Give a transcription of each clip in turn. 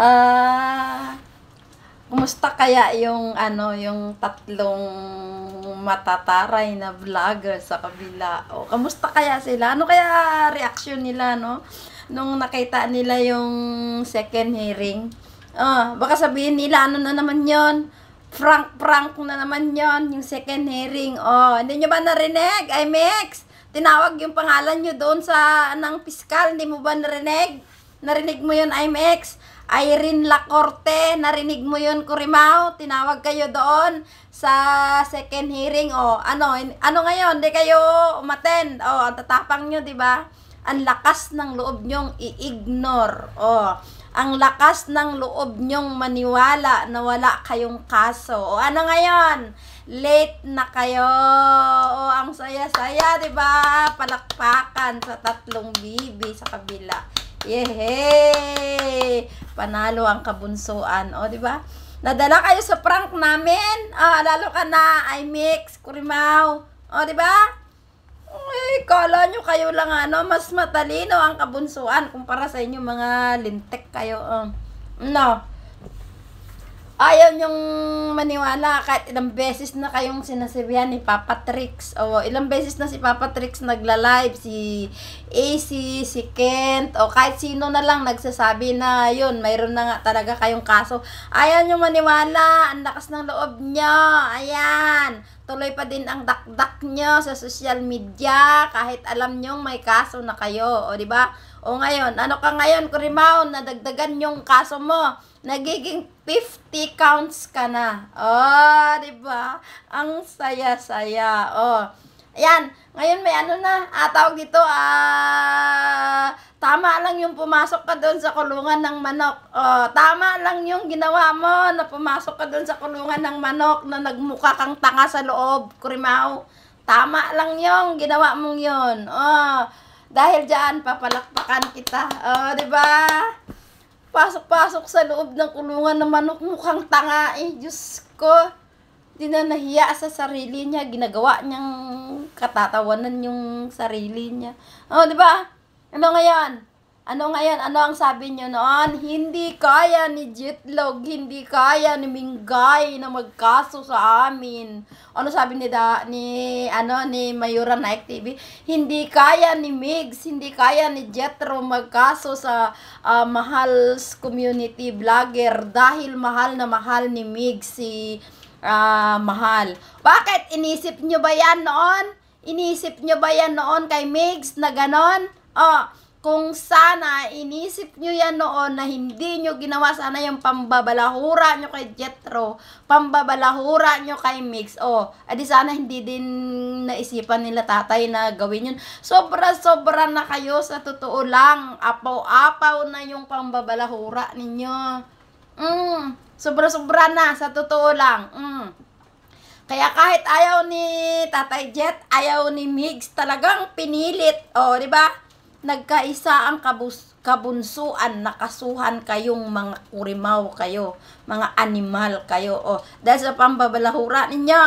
Ah, kumusta kaya yung ano, yung tatlong matataray na vlogger sa kabila? O kamusta kaya sila? Ano kaya reaction nila no nung nakita nila yung second hearing? Ah, baka sabihin nila ano na naman 'yon? Frank prank na naman 'yon, yung second hearing. Oh, hindi nyo ba narinig? IMEX? tinawag yung pangalan nyo doon sa nang piskal, hindi mo ba narinig? Narinig mo yon IMX? Irene Lacorte, narinig mo yun, Kurimao? Tinawag kayo doon sa second hearing. O, ano, ano ngayon? Hindi kayo umaten. O, ang tatapang nyo, di ba? Ang lakas ng loob nyong i-ignore. O, ang lakas ng loob nyong maniwala na wala kayong kaso. O, ano ngayon? Late na kayo. O, ang saya-saya, di ba? Palakpakan sa tatlong bibi sa kabila. Yehey! panalo ang kabunsoan. O, di ba? Nadala kayo sa prank namin. Ah, lalo ka na, I mix, kurimaw. O, di ba? Ay, kala nyo kayo lang ano, mas matalino ang kabunsoan kumpara sa inyo mga lintek kayo. Um, no. Ayaw niyong maniwala kahit ilang beses na kayong sinasabihan ni Papa Trix. O ilang beses na si Papa Trix nagla-live, si AC, si Kent, o kahit sino na lang nagsasabi na yun, mayroon na nga talaga kayong kaso. Ayaw niyong maniwala, ang lakas ng loob niya, Ayan, tuloy pa din ang dakdak niyo sa social media kahit alam niyong may kaso na kayo. O di ba? O ngayon, ano ka ngayon, Kurimaon, nadagdagan yung kaso mo. Nagiging 50 counts ka na. Oh, di ba? Ang saya-saya. Oh. Ayan, ngayon may ano na, ah, tawag dito, ah, tama lang yung pumasok ka doon sa kulungan ng manok. Oh, tama lang yung ginawa mo na pumasok ka doon sa kulungan ng manok na nagmukha kang tanga sa loob, Kurimaw. Tama lang yung ginawa mong yun. Oh, dahil diyan papalakpakan kita. Oh, di ba? Pasok-pasok sa loob ng kulungan ng manok. Mukhang tanga eh. Diyos ko. Di na nahiya sa sarili niya. Ginagawa niyang katatawanan yung sarili niya. Oh, di ba? Ano ngayon? Ano nga yan? Ano ang sabi niyo noon? Hindi kaya ni Jitlog, hindi kaya ni Mingay na magkaso sa amin. Ano sabi ni da, ni ano ni Mayura Nike TV? Hindi kaya ni Migs, hindi kaya ni Jetro magkaso sa uh, mahal community vlogger dahil mahal na mahal ni Migs si uh, mahal. Bakit inisip niyo ba yan noon? Inisip niyo ba yan noon kay Migs na ganon? Oh, kung sana inisip nyo yan noon na hindi nyo ginawa sana yung pambabalahura nyo kay Jetro, pambabalahura nyo kay Mix, o, oh, eh adi sana hindi din naisipan nila tatay na gawin yun. Sobra-sobra na kayo sa totoo lang. Apaw-apaw na yung pambabalahura ninyo. Mm, sobra-sobra na sa totoo lang. Mm. Kaya kahit ayaw ni Tatay Jet, ayaw ni Mix, talagang pinilit. O, oh, di ba? nagkaisa ang kabus, kabunsuan, nakasuhan kayong mga kurimaw kayo, mga animal kayo. O, dahil sa pambabalahura ninyo,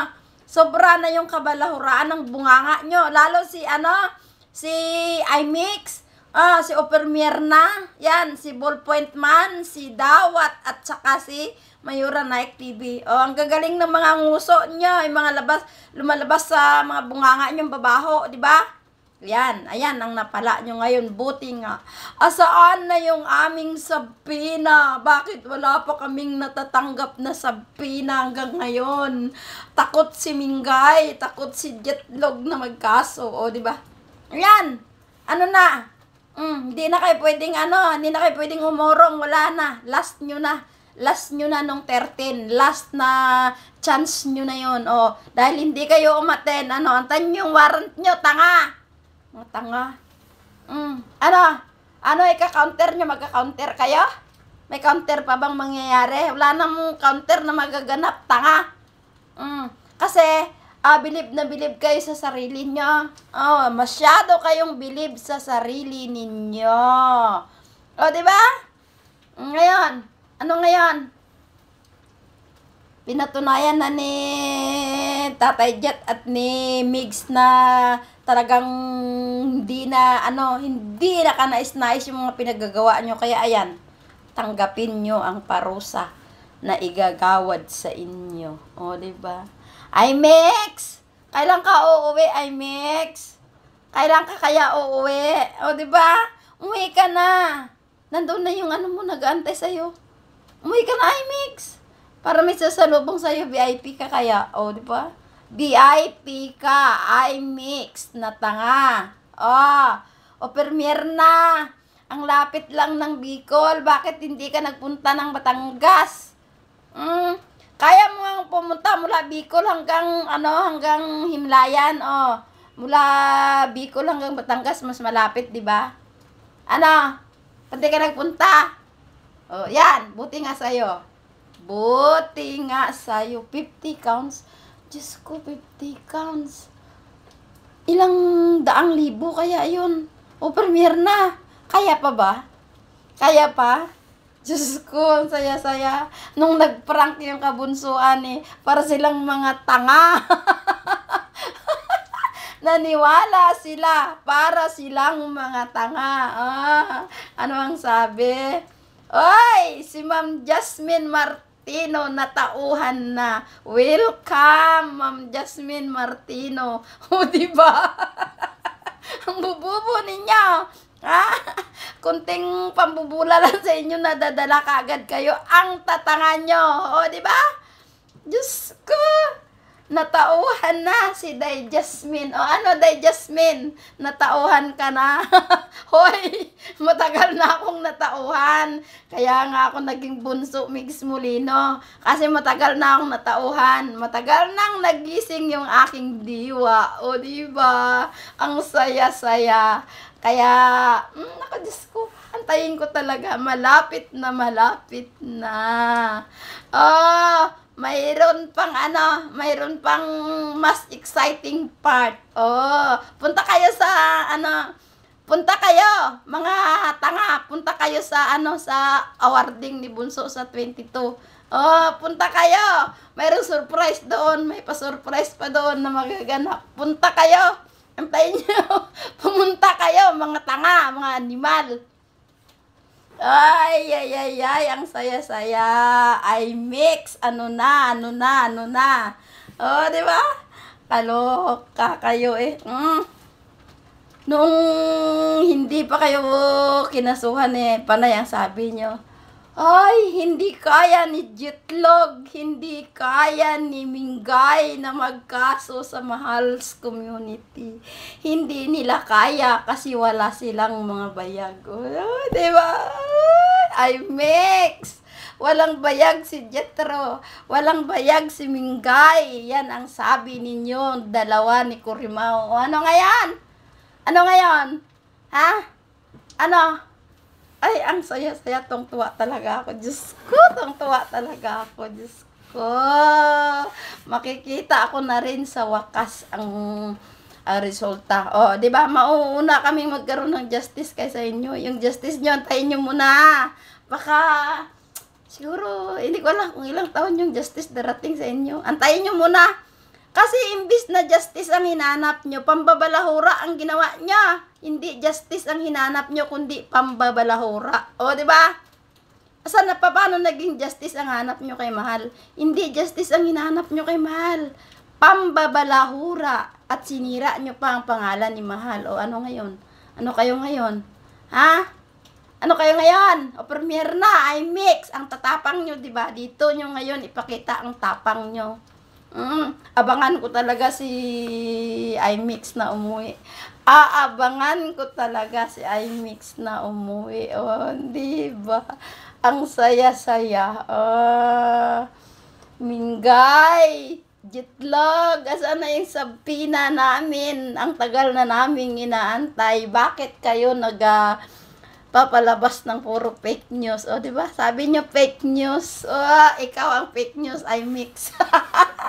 sobra na yung kabalahuraan ng bunganga nyo. Lalo si, ano, si IMIX, ah, si Opermierna, yan, si Ballpoint Man, si Dawat, at saka si Mayura Naik TV. O, ang gagaling ng mga nguso nyo, yung mga labas, lumalabas sa mga bunganga nyong babaho, di ba? Yan, ayan ang napala nyo ngayon. Buti nga. Asaan na yung aming sabina? Bakit wala pa kaming natatanggap na sabina hanggang ngayon? Takot si Mingay, takot si Jetlog na magkaso. O, di ba? Yan! Ano na? Mm, hindi na kayo pwedeng ano, hindi na kayo pwedeng humorong. Wala na. Last nyo na last nyo na nung 13, last na chance nyo na yon O, dahil hindi kayo umaten, ano, antan yung warrant nyo, tanga! Mga oh, tanga. Mm. Ano? Ano ika-counter niya Magka-counter kayo? May counter pa bang mangyayari? Wala namang counter na magaganap. Tanga. Mm. Kasi, ah, believe na believe kayo sa sarili niyo. Oh, masyado kayong believe sa sarili ninyo. O, oh, di ba? Ngayon, ano ngayon? Pinatunayan na ni Tatay Jet at ni Migs na talagang hindi na, ano, hindi na kanais-nais yung mga pinagagawa nyo. Kaya ayan, tanggapin nyo ang parusa na igagawad sa inyo. O, ba diba? IMEX! Kailan ka uuwi, IMEX? Kailan ka kaya uuwi? O, ba diba? Umuwi ka na. Nandun na yung ano mo, nag-aantay sa'yo. Umuwi ka na, IMEX! Para may sasalubong sa'yo, VIP ka kaya. O, ba diba? VIP ka, I mix na tanga. Oh, o premier na. Ang lapit lang ng Bicol, bakit hindi ka nagpunta ng Batangas? Mm, kaya mo ang pumunta mula Bicol hanggang ano, hanggang Himlayan, oh. Mula Bicol hanggang Batangas mas malapit, 'di ba? Ano? Pati ka nagpunta. Oh, yan, buti nga sa'yo. Buti nga sa'yo. 50 counts. Diyos ko, 50 counts. Ilang daang libo kaya yun. O premier na. Kaya pa ba? Kaya pa? Diyos ko, ang saya-saya. Nung nag-prank yung kabunsuan eh, para silang mga tanga. Naniwala sila para silang mga tanga. Ah, ano ang sabi? Oy, si Ma'am Jasmine Martin. Martino natauhan na. Welcome, Ma'am Jasmine Martino. O, di ba? Ang bububo ninyo. Ha? Kunting pambubula lang sa inyo, nadadala kagad kayo. Ang tatangan nyo. O, di ba? Diyos ko. Natauhan na si Day Jasmine. O, ano, Day Jasmine? Natauhan ka na. Hoy! matagal na akong natauhan. Kaya nga ako naging bunso mix mulino. Kasi matagal na akong natauhan. Matagal nang nagising yung aking diwa. O diba? Ang saya-saya. Kaya, mm, ako Diyos ko, antayin ko talaga. Malapit na, malapit na. Oh, mayroon pang ano, mayroon pang mas exciting part. Oh, punta kayo sa ano, Punta kayo, mga tanga, punta kayo sa ano sa awarding ni Bunso sa 22. Oh, punta kayo. Mayroong surprise doon, may pa-surprise pa doon na magaganap. Punta kayo. Antayin niyo. Pumunta kayo, mga tanga, mga animal. Ay, ay, ay, ay, ang saya-saya. I mix, ano na, ano na, ano na. Oh, di ba? Kaloka kayo eh. Mm noong hindi pa kayo kinasuhan eh, panay ang sabi nyo, ay, hindi kaya ni Jitlog, hindi kaya ni Mingay na magkaso sa Mahals community. Hindi nila kaya kasi wala silang mga bayag. Oh, ba? Ay, mix! Walang bayag si Jetro. Walang bayag si Mingay. Yan ang sabi ninyo, dalawa ni Kurimao. Ano nga yan? Ano ngayon? Ha? Ano? Ay, ang saya-saya. Tong tuwa talaga ako. Diyos ko, tong tuwa talaga ako. Diyos ko. Makikita ako na rin sa wakas ang uh, resulta. O, oh, di ba? Mauuna kami magkaroon ng justice kaysa inyo. Yung justice nyo, antayin nyo muna. Baka, siguro, hindi ko alam kung ilang taon yung justice darating sa inyo. Antayin nyo muna. Kasi imbis na justice ang hinanap nyo, pambabalahura ang ginawa niya. Hindi justice ang hinanap nyo, kundi pambabalahura. O, di ba? Asan na pa paano naging justice ang hanap nyo kay Mahal? Hindi justice ang hinanap nyo kay Mahal. Pambabalahura at sinira nyo pa ang pangalan ni Mahal. O ano ngayon? Ano kayo ngayon? Ha? Ano kayo ngayon? O premier na, I mix. Ang tatapang nyo, di ba? Dito nyo ngayon ipakita ang tapang nyo. Mm, abangan ko talaga si iMix na umuwi. Aabangan ko talaga si iMix na umuwi. Oh, di ba? Ang saya-saya. Oh, Mingay, Jitlog, asan na yung sabpina namin? Ang tagal na naming inaantay. Bakit kayo naga papalabas ng puro fake news. O, di ba? Sabi niyo fake news. O, ikaw ang fake news. I mix.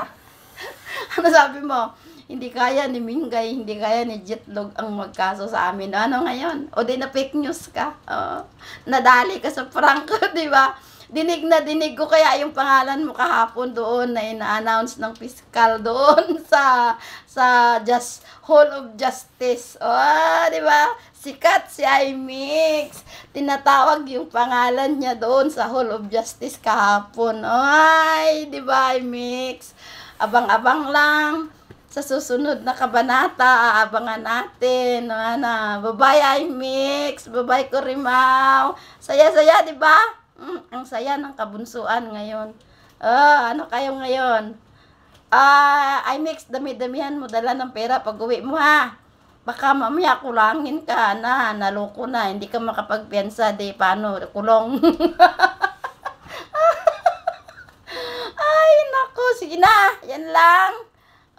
ano sabi mo? Hindi kaya ni Mingay, hindi kaya ni Jetlog ang magkaso sa amin. Ano ngayon? O, di na fake news ka. O, nadali ka sa prank, di ba? Dinig na dinig ko kaya yung pangalan mo kahapon doon na ina-announce ng fiscal doon sa sa just Hall of Justice. Oh, di ba? Sikat si Imix. Tinatawag yung pangalan niya doon sa Hall of Justice kahapon. ay, di ba Imix? Abang-abang lang sa susunod na kabanata, aabangan natin. Ano, bye-bye, I mix. Bye-bye, Kurimao. Saya-saya, di ba? Mm, ang saya ng kabunsuan ngayon. Ah, ano kayo ngayon? Ah, uh, I mix dami-damihan mo dala ng pera pag uwi mo ha. Baka mamaya kulangin ka na, naloko na, hindi ka makapagpiyansa, di paano, kulong. Ay, naku, sige na, yan lang.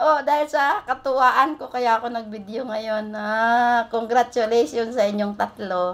Oh, dahil sa katuwaan ko kaya ako nagvideo ngayon. Ah, congratulations sa inyong tatlo.